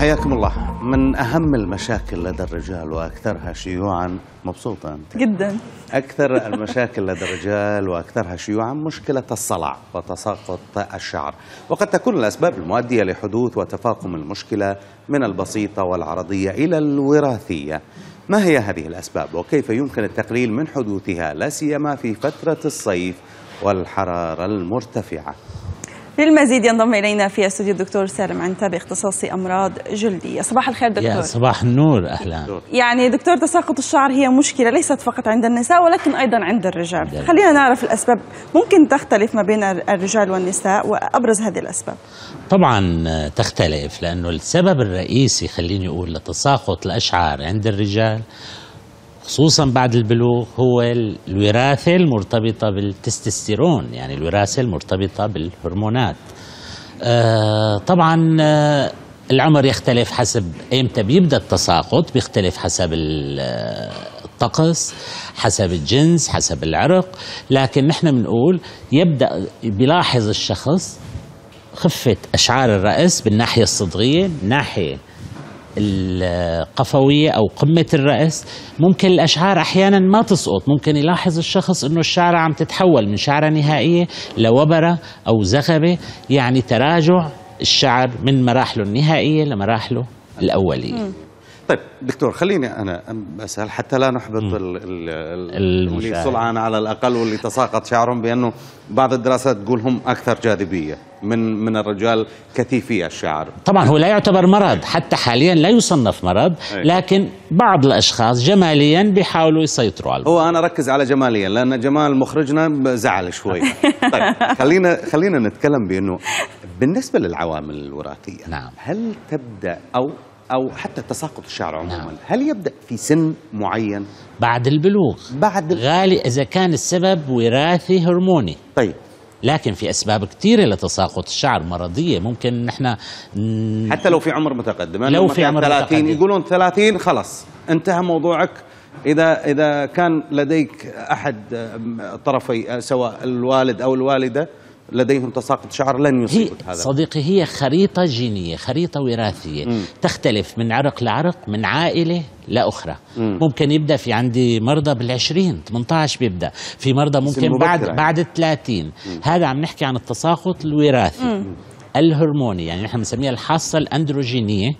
حياكم الله من أهم المشاكل لدى الرجال وأكثرها شيوعا مبسوطة أنت جدا أكثر المشاكل لدى الرجال وأكثرها شيوعا مشكلة الصلع وتساقط الشعر وقد تكون الأسباب المؤدية لحدوث وتفاقم المشكلة من البسيطة والعرضية إلى الوراثية ما هي هذه الأسباب وكيف يمكن التقليل من حدوثها لا سيما في فترة الصيف والحرارة المرتفعة للمزيد ينضم الينا في استوديو الدكتور سالم عنتاب اختصاصي امراض جلديه صباح الخير دكتور يا صباح النور اهلا يعني دكتور تساقط الشعر هي مشكله ليست فقط عند النساء ولكن ايضا عند الرجال دلوقتي. خلينا نعرف الاسباب ممكن تختلف ما بين الرجال والنساء وابرز هذه الاسباب طبعا تختلف لانه السبب الرئيسي خليني اقول لتساقط الاشعار عند الرجال خصوصا بعد البلوغ هو الوراثة المرتبطة بالتستوستيرون يعني الوراثة المرتبطة بالهرمونات آه طبعا آه، العمر يختلف حسب امتى بيبدا التساقط بيختلف حسب آه، الطقس حسب الجنس حسب العرق لكن نحن بنقول يبدا بيلاحظ الشخص خفه اشعار الراس بالناحيه الصدغيه ناحيه القفوية أو قمة الرأس ممكن الأشعار أحيانا ما تسقط ممكن يلاحظ الشخص أنه الشعرة عم تتحول من شعرة نهائية لوبرة أو زغبة يعني تراجع الشعر من مراحله النهائية لمراحله الأولية طيب دكتور خليني انا اسال حتى لا نحبط اللي صلعان على الاقل واللي تساقط شعرهم بانه بعض الدراسات تقول هم اكثر جاذبيه من من الرجال كثيفي الشعر طبعا هو لا يعتبر مرض حتى حاليا لا يصنف مرض إيه. لكن بعض الاشخاص جماليا بيحاولوا يسيطروا عليه هو انا ركز على جماليا لان جمال مخرجنا زعل شوي طيب خلينا خلينا نتكلم بانه بالنسبه للعوامل الوراثيه نعم هل تبدا او او حتى تساقط الشعر عموما نعم. هل يبدا في سن معين بعد البلوغ بعد غالي اذا كان السبب وراثي هرموني طيب لكن في اسباب كثيره لتساقط الشعر مرضيه ممكن نحن حتى لو في عمر متقدم لو في عمر 30 متقدم. يقولون 30 خلص انتهى موضوعك اذا اذا كان لديك احد طرفي آه، سواء الوالد او الوالده لديهم تساقط شعر لن يصيب هذا صديقي هي خريطة جينية خريطة وراثية م. تختلف من عرق لعرق من عائلة لأخرى م. ممكن يبدأ في عندي مرضى بالعشرين 18 بيبدأ في مرضى ممكن بعد يعني. بعد 30 م. هذا عم نحكي عن التساقط الوراثي م. الهرموني يعني نحن بنسميها الحاصة الأندروجينية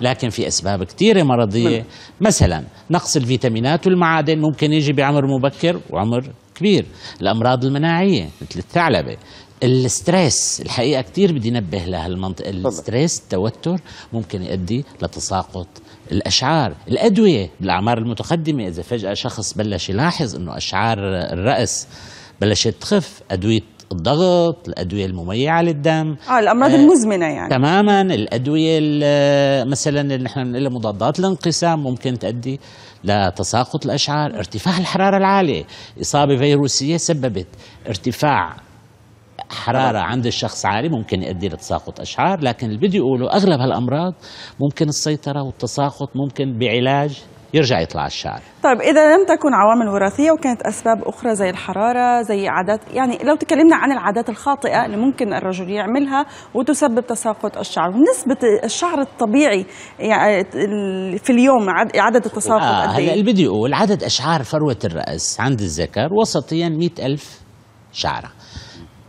لكن في أسباب كثيرة مرضية من. مثلا نقص الفيتامينات والمعادن ممكن يجي بعمر مبكر وعمر كبير الأمراض المناعية مثل الثعلبة الستريس الحقيقه كثير بدي نبه لهالمنطقة الستريس التوتر ممكن يؤدي لتساقط الاشعار الادويه بالاعمار المتقدمه اذا فجاه شخص بلش يلاحظ انه اشعار الراس بلشت تخف ادويه الضغط الادويه المميعه للدم اه الامراض آه المزمنه يعني تماما الادويه مثلا اللي نحن بنقول مضادات الانقسام ممكن تؤدي لتساقط الاشعار ارتفاع الحراره العاليه اصابه فيروسيه سببت ارتفاع حرارة عند الشخص عالي ممكن يؤدي لتساقط أشعار لكن اللي بدي أقوله أغلب هالأمراض ممكن السيطرة والتساقط ممكن بعلاج يرجع يطلع الشعر طيب إذا لم تكن عوامل وراثية وكانت أسباب أخرى زي الحرارة زي عادات يعني لو تكلمنا عن العادات الخاطئة اللي ممكن الرجل يعملها وتسبب تساقط الشعر ونسبة الشعر الطبيعي يعني في اليوم عدد التساقط آه إيه؟ هلا اللي بدي أقول عدد أشعار فروة الرأس عند الذكر وسطيا 100 ألف شعرة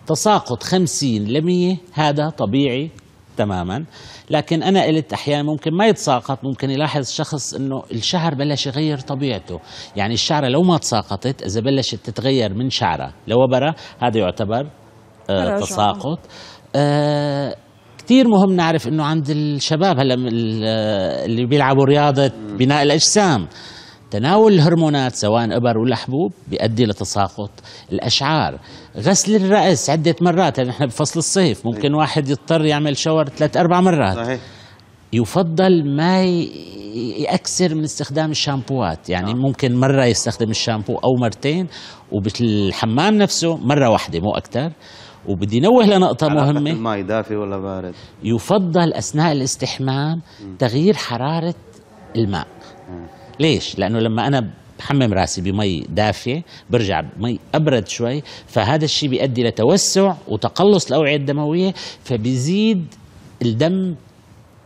تساقط 50 ل 100 هذا طبيعي تماما لكن انا قلت احيانا ممكن ما يتساقط ممكن يلاحظ شخص انه الشعر بلش يغير طبيعته يعني الشعره لو ما تساقطت اذا بلشت تتغير من شعره لوبره هذا يعتبر آه تساقط آه كثير مهم نعرف انه عند الشباب هلا آه، اللي بيلعبوا رياضه بناء الاجسام تناول الهرمونات سواء ابر ولا حبوب بيؤدي لتساقط الاشعار غسل الراس عده مرات نحن يعني بفصل الصيف ممكن واحد يضطر يعمل شاور ثلاث اربع مرات صحيح. يفضل ما يأكثر من استخدام الشامبوات يعني آه. ممكن مرة يستخدم الشامبو أو مرتين وبالحمام نفسه مرة واحدة مو أكثر وبدي نوه لنقطة مهمة الماء دافي ولا بارد يفضل أثناء الاستحمام تغيير حرارة الماء ليش؟ لانه لما انا بحمم راسي بمي دافيه برجع بمي ابرد شوي فهذا الشيء بيؤدي لتوسع وتقلص الاوعيه الدمويه فبيزيد الدم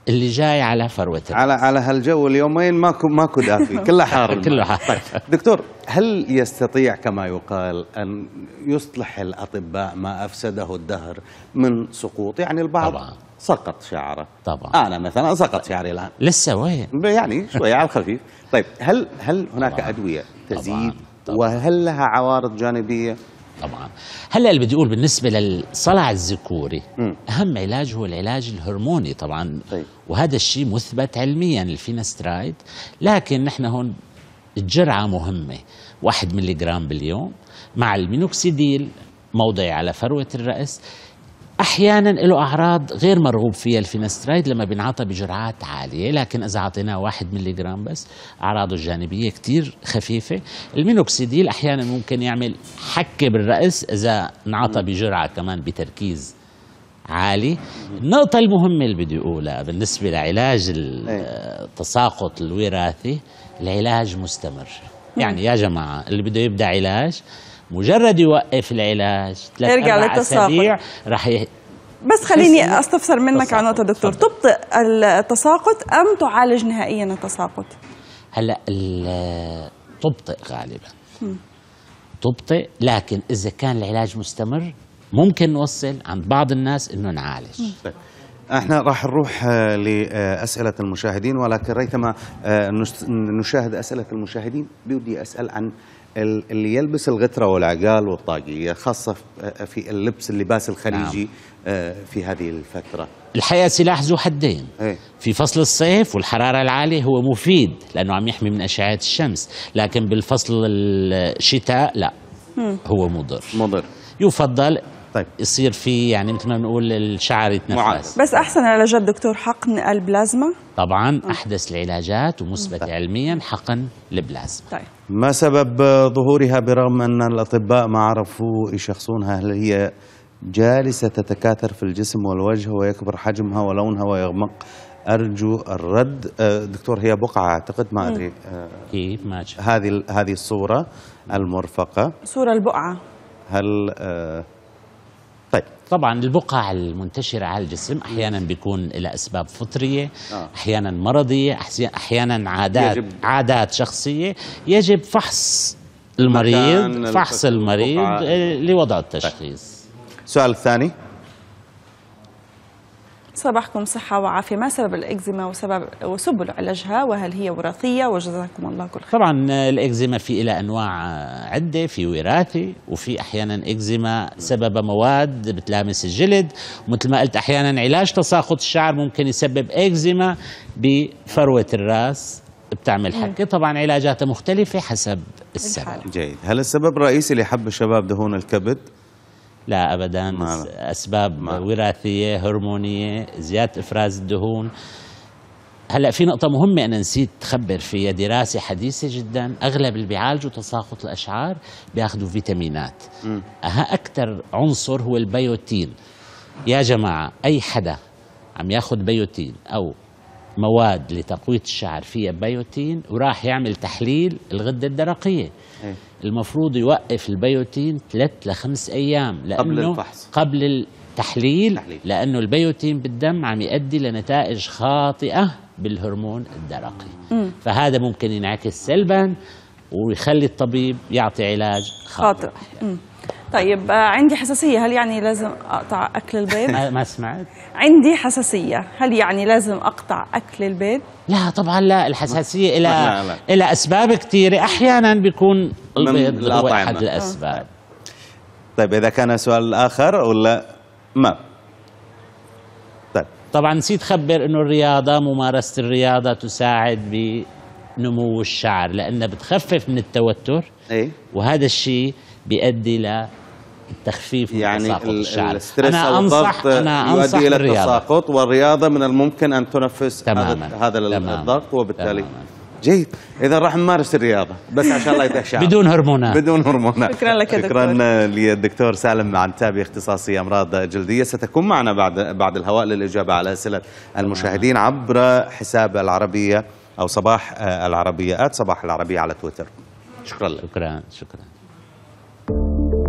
اللي جاي على فروه على على هالجو اليومين ماكو ماكو دافي كله حار كله حار طيب، دكتور هل يستطيع كما يقال ان يصلح الاطباء ما افسده الدهر من سقوط يعني البعض طبعا. سقط شعره طبعا انا مثلا سقط شعري الان لسه وين يعني شويه على الخفيف طيب هل هل هناك طبعاً. ادويه تزيد طبعاً. طبعاً. وهل لها عوارض جانبيه طبعا هلا اللي بدي اقول بالنسبه للصلع الذكوري اهم علاج هو العلاج الهرموني طبعا طيب. وهذا الشيء مثبت علميا الفينسترايد لكن نحن هون الجرعه مهمه 1 ملي جرام باليوم مع المينوكسيديل موضعي على فروه الراس احيانا له اعراض غير مرغوب فيها الفينسترايد لما بينعطى بجرعات عاليه لكن اذا اعطيناه 1 ملي جرام بس اعراضه الجانبيه كثير خفيفه المينوكسيديل احيانا ممكن يعمل حكه بالراس اذا انعطى بجرعه كمان بتركيز عالي النقطة المهمة اللي بدي أقولها بالنسبة لعلاج إيه. التساقط الوراثي العلاج مستمر يعني يا جماعة اللي بده يبدأ علاج مجرد يوقف العلاج يرجع للتساقط راح ي... بس خليني استفسر منك عن نقطه دكتور فضل. تبطئ التساقط ام تعالج نهائيا التساقط هلا تبطئ غالبا م. تبطئ لكن اذا كان العلاج مستمر ممكن نوصل عند بعض الناس انه نعالج م. طيب. احنا راح نروح آه، لاسئله المشاهدين ولكن ريثما آه، نشاهد اسئله المشاهدين بودي اسال عن اللي يلبس الغتره والعقال والطاقيه خاصه في اللبس اللباس الخليجي نعم. آه، في هذه الفتره الحياة سلاح ذو حدين إيه. في فصل الصيف والحراره العاليه هو مفيد لانه عم يحمي من اشعه الشمس لكن بالفصل الشتاء لا هو مضر مضر يفضل طيب يصير في يعني مثل ما بنقول الشعر يتنفس بس احسن علاجات دكتور حقن البلازما طبعا احدث العلاجات ومثبت طيب. علميا حقن البلازما طيب ما سبب ظهورها برغم ان الاطباء ما عرفوا يشخصونها هل هي جالسه تتكاثر في الجسم والوجه ويكبر حجمها ولونها ويغمق ارجو الرد أه، دكتور هي بقعه اعتقد ما ادري كيف ما هذه هذه الصوره المرفقه صوره البقعه هل أه، طيب طبعا البقع المنتشرة على الجسم أحيانا بيكون إلى أسباب فطرية آه. أحيانا مرضية أحيانا عادات يجب عادات شخصية يجب فحص المريض فحص المريض آه، لوضع طيب. التشخيص السؤال الثاني صباحكم صحة وعافية ما سبب الإكزيما وسبب وسبل علاجها وهل هي وراثية وجزاكم الله كل خير طبعا الإكزيما في إلى أنواع عدة في وراثي وفي أحيانا إكزيما سبب مواد بتلامس الجلد مثل ما قلت أحيانا علاج تساقط الشعر ممكن يسبب إكزيما بفروة الرأس بتعمل حكه طبعا علاجاتها مختلفه حسب السبب جيد هل السبب الرئيسي لحب الشباب دهون الكبد لا ابدا ما اسباب ما وراثيه هرمونيه زياده افراز الدهون هلا في نقطة مهمة أنا نسيت تخبر فيها دراسة حديثة جدا أغلب اللي بيعالجوا تساقط الأشعار بياخذوا فيتامينات أها أكثر عنصر هو البيوتين يا جماعة أي حدا عم ياخذ بيوتين أو مواد لتقوية الشعر فيها بيوتين وراح يعمل تحليل الغدة الدرقية إيه. المفروض يوقف البيوتين ثلاث لخمس ايام لانه قبل الفحص قبل التحليل تحليل. لانه البيوتين بالدم عم يؤدي لنتائج خاطئه بالهرمون الدرقي مم. فهذا ممكن ينعكس سلبا ويخلي الطبيب يعطي علاج خاطئ, خاطئ. طيب آه، عندي حساسية هل يعني لازم أقطع أكل البيض؟ ما سمعت عندي حساسية هل يعني لازم أقطع أكل البيض؟ لا طبعا لا الحساسية إلى إلى أسباب كثيرة أحيانا بيكون البيض هو أحد الأسباب آه. طيب إذا كان سؤال آخر ولا ما؟ طيب طبعا نسيت خبر إنه الرياضة ممارسة الرياضة تساعد بنمو الشعر لأنها بتخفف من التوتر إيه؟ وهذا الشيء بيؤدي ل للتخفيف يعني من الشعر أنا أنصح أنا أنصح يؤدي إلى التساقط والرياضة من الممكن أن تنفس تماماً هذا تماماً الضغط وبالتالي تماماً جيد اذا راح نمارس الرياضه بس عشان الله يطيح شعر بدون هرمونات بدون هرمونات شكرا لك يا دكتور شكرا للدكتور سالم عنتابي اختصاصي امراض جلديه ستكون معنا بعد بعد الهواء للاجابه على اسئله المشاهدين عبر حساب العربيه او صباح العربيه صباح العربيه على تويتر شكرا لك شكرا شكرا Thank you.